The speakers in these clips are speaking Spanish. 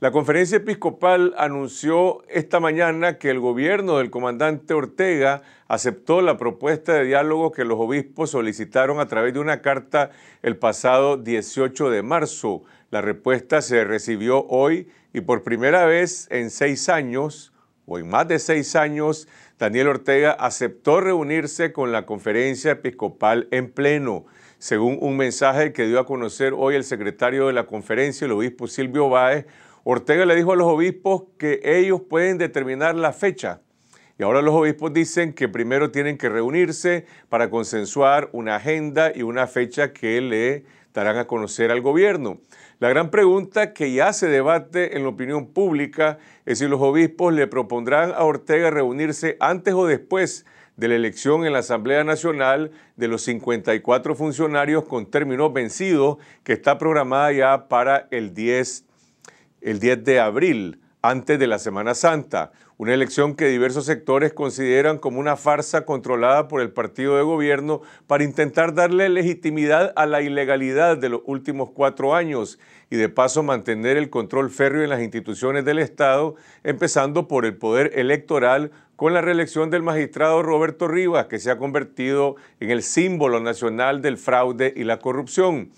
La conferencia episcopal anunció esta mañana que el gobierno del comandante Ortega aceptó la propuesta de diálogo que los obispos solicitaron a través de una carta el pasado 18 de marzo. La respuesta se recibió hoy y por primera vez en seis años, o en más de seis años, Daniel Ortega aceptó reunirse con la conferencia episcopal en pleno. Según un mensaje que dio a conocer hoy el secretario de la conferencia, el obispo Silvio Báez, Ortega le dijo a los obispos que ellos pueden determinar la fecha. Y ahora los obispos dicen que primero tienen que reunirse para consensuar una agenda y una fecha que le darán a conocer al gobierno. La gran pregunta que ya se debate en la opinión pública es si los obispos le propondrán a Ortega reunirse antes o después de la elección en la Asamblea Nacional de los 54 funcionarios con términos vencidos que está programada ya para el 10 el 10 de abril, antes de la Semana Santa, una elección que diversos sectores consideran como una farsa controlada por el partido de gobierno para intentar darle legitimidad a la ilegalidad de los últimos cuatro años y de paso mantener el control férreo en las instituciones del Estado, empezando por el poder electoral con la reelección del magistrado Roberto Rivas, que se ha convertido en el símbolo nacional del fraude y la corrupción.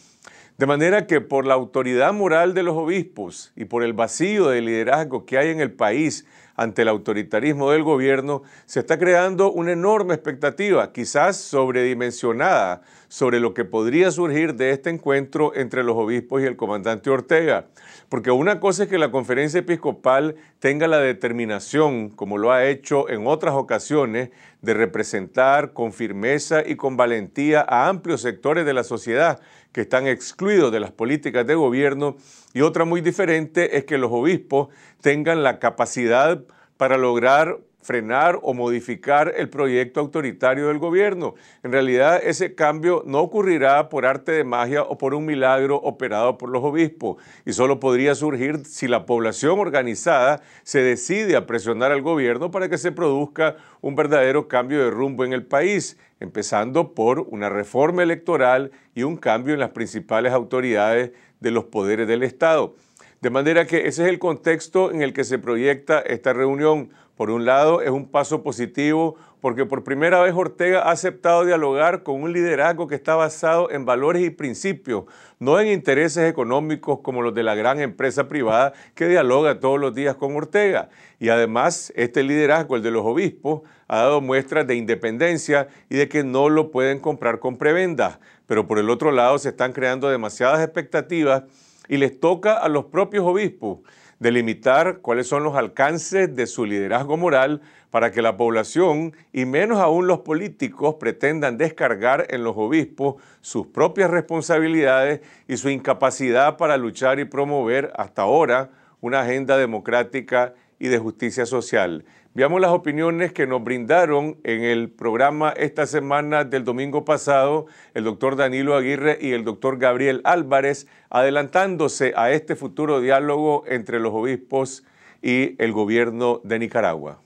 De manera que por la autoridad moral de los obispos y por el vacío de liderazgo que hay en el país, ante el autoritarismo del gobierno, se está creando una enorme expectativa, quizás sobredimensionada, sobre lo que podría surgir de este encuentro entre los obispos y el comandante Ortega. Porque una cosa es que la conferencia episcopal tenga la determinación, como lo ha hecho en otras ocasiones, de representar con firmeza y con valentía a amplios sectores de la sociedad que están excluidos de las políticas de gobierno y otra muy diferente es que los obispos tengan la capacidad para lograr frenar o modificar el proyecto autoritario del gobierno. En realidad ese cambio no ocurrirá por arte de magia o por un milagro operado por los obispos y solo podría surgir si la población organizada se decide a presionar al gobierno para que se produzca un verdadero cambio de rumbo en el país, empezando por una reforma electoral y un cambio en las principales autoridades de los poderes del Estado. De manera que ese es el contexto en el que se proyecta esta reunión. Por un lado, es un paso positivo porque por primera vez Ortega ha aceptado dialogar con un liderazgo que está basado en valores y principios, no en intereses económicos como los de la gran empresa privada que dialoga todos los días con Ortega. Y además, este liderazgo, el de los obispos, ha dado muestras de independencia y de que no lo pueden comprar con prebendas. Pero por el otro lado, se están creando demasiadas expectativas y les toca a los propios obispos delimitar cuáles son los alcances de su liderazgo moral para que la población y menos aún los políticos pretendan descargar en los obispos sus propias responsabilidades y su incapacidad para luchar y promover hasta ahora una agenda democrática y de justicia social. Veamos las opiniones que nos brindaron en el programa esta semana del domingo pasado el doctor Danilo Aguirre y el doctor Gabriel Álvarez, adelantándose a este futuro diálogo entre los obispos y el gobierno de Nicaragua.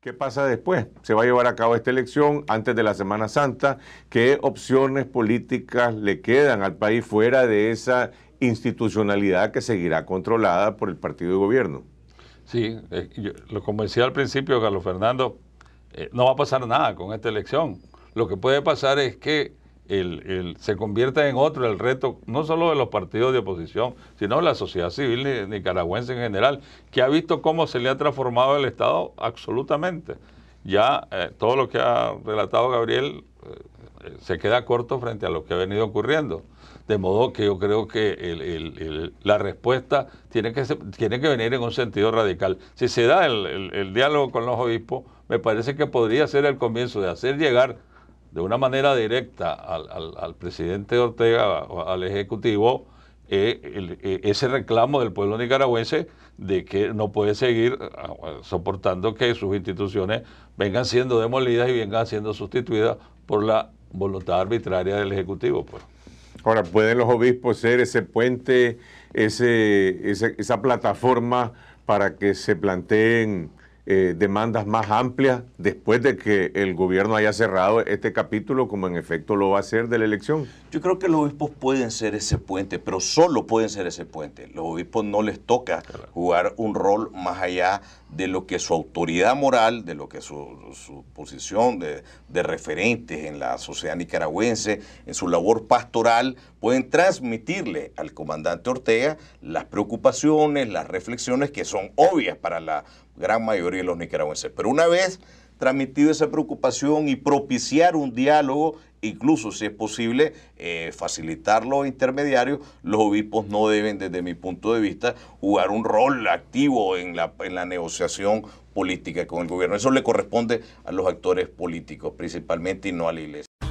¿Qué pasa después? Se va a llevar a cabo esta elección antes de la Semana Santa. ¿Qué opciones políticas le quedan al país fuera de esa institucionalidad que seguirá controlada por el partido de gobierno? Sí, eh, lo como decía al principio Carlos Fernando, eh, no va a pasar nada con esta elección. Lo que puede pasar es que el, se convierta en otro el reto, no solo de los partidos de oposición, sino de la sociedad civil nicaragüense en general, que ha visto cómo se le ha transformado el Estado absolutamente. Ya eh, todo lo que ha relatado Gabriel se queda corto frente a lo que ha venido ocurriendo. De modo que yo creo que la respuesta tiene que, tiene que venir en un sentido radical. Si se da el, diálogo con los obispos, me parece que podría ser el comienzo de hacer llegar de una manera directa al, presidente Ortega, al Ejecutivo, eh, eh, ese reclamo del pueblo nicaragüense de que no puede seguir ah, soportando que sus instituciones vengan siendo demolidas y vengan siendo sustituidas por la voluntad arbitraria del Ejecutivo. Pues. Ahora, ¿pueden los obispos ser ese puente, ese, esa plataforma para que se planteen eh, demandas más amplias después de que el gobierno haya cerrado este capítulo, como en efecto lo va a hacer de la elección? Yo creo que los obispos pueden ser ese puente, pero solo pueden ser ese puente. Los obispos no les toca jugar un rol más allá de lo que su autoridad moral, de lo que su, posición de, de, referentes en la sociedad nicaragüense, en su labor pastoral, pueden transmitirle al comandante Ortega las preocupaciones, las reflexiones que son obvias para la gran mayoría de los nicaragüenses. Pero una vez transmitir esa preocupación y propiciar un diálogo, incluso si es posible eh, facilitar los intermediarios, los obispos no deben, desde mi punto de vista, jugar un rol activo en la, en la negociación política con el gobierno. Eso le corresponde a los actores políticos principalmente y no a la iglesia.